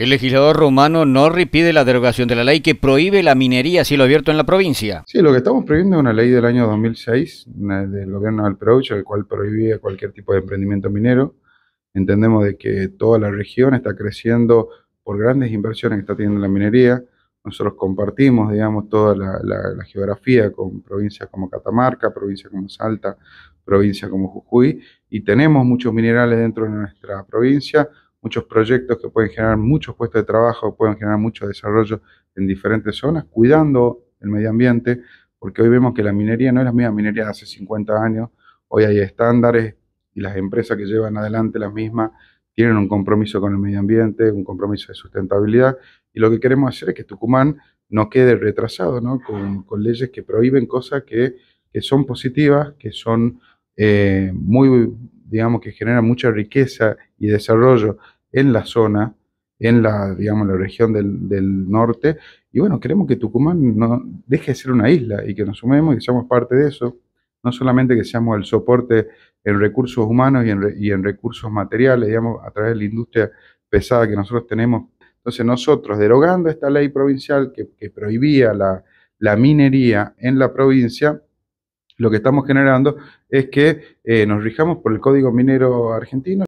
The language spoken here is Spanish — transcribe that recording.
El legislador romano Norri pide la derogación de la ley que prohíbe la minería a cielo abierto en la provincia. Sí, lo que estamos prohibiendo es una ley del año 2006 del gobierno del Perú, el cual prohibía cualquier tipo de emprendimiento minero. Entendemos de que toda la región está creciendo por grandes inversiones que está teniendo la minería. Nosotros compartimos, digamos, toda la, la geografía con provincias como Catamarca, provincia como Salta, provincia como Jujuy, y tenemos muchos minerales dentro de nuestra provincia muchos proyectos que pueden generar muchos puestos de trabajo, pueden generar mucho desarrollo en diferentes zonas, cuidando el medio ambiente, porque hoy vemos que la minería no es la misma minería de hace 50 años, hoy hay estándares y las empresas que llevan adelante las mismas tienen un compromiso con el medio ambiente, un compromiso de sustentabilidad, y lo que queremos hacer es que Tucumán no quede retrasado, ¿no? Con, leyes que prohíben cosas que, que son positivas, que son eh, muy, digamos, que generan mucha riqueza y desarrollo en la zona, en la, digamos, la región del, norte. Y bueno, queremos que Tucumán no deje de ser una isla y que nos sumemos y que seamos parte de eso. No solamente que seamos el soporte en recursos humanos y en, y en recursos materiales, digamos, a través de la industria pesada que nosotros tenemos. Entonces nosotros, derogando esta ley provincial que, prohibía la, minería en la provincia, lo que estamos generando es que eh, nos rijamos por el Código Minero Argentino.